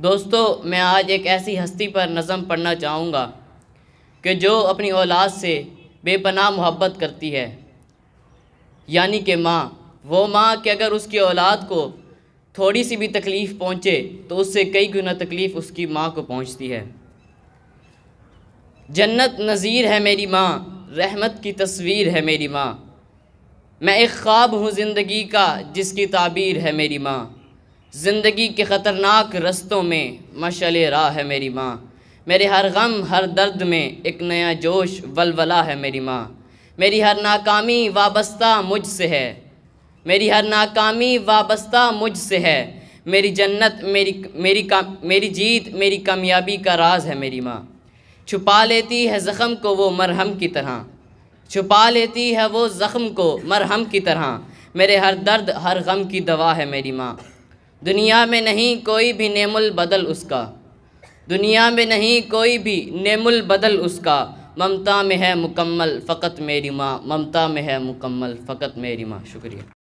दोस्तों मैं आज एक ऐसी हस्ती पर नज़म पढ़ना चाहूँगा कि जो अपनी औलाद से बेपनाह मोहब्बत करती है यानी कि माँ वो माँ कि अगर उसकी औलाद को थोड़ी सी भी तकलीफ़ पहुँचे तो उससे कई गुना तकलीफ़ उसकी माँ को पहुँचती है जन्नत नज़ीर है मेरी माँ रहमत की तस्वीर है मेरी माँ मैं एक ख्वाब हूँ ज़िंदगी का जिसकी ताबीर है मेरी माँ ज़िंदगी के ख़तरनाक रस्तों में मशल राह है मेरी माँ मेरे हर गम हर दर्द में एक नया जोश वलवला है मेरी माँ मेरी हर नाकामी वाबस्ता मुझसे है मेरी हर नाकामी वाबस्ता मुझसे है मेरी जन्नत मेरी मेरी का मेरी जीत मेरी कामयाबी का राज है मेरी माँ छुपा लेती है ज़ख़म को वो मरहम की तरह छुपा लेती है वो ज़ख़म को मरहम की तरह मेरे हर दर्द हर गम की दवा है मेरी माँ दुनिया में नहीं कोई भी नेमुल बदल उसका दुनिया में नहीं कोई भी नेमुल बदल उसका ममता में है मुकम्मल फ़कत मेरी माँ ममता में है मुकम्मल फ़कत मेरी माँ शुक्रिया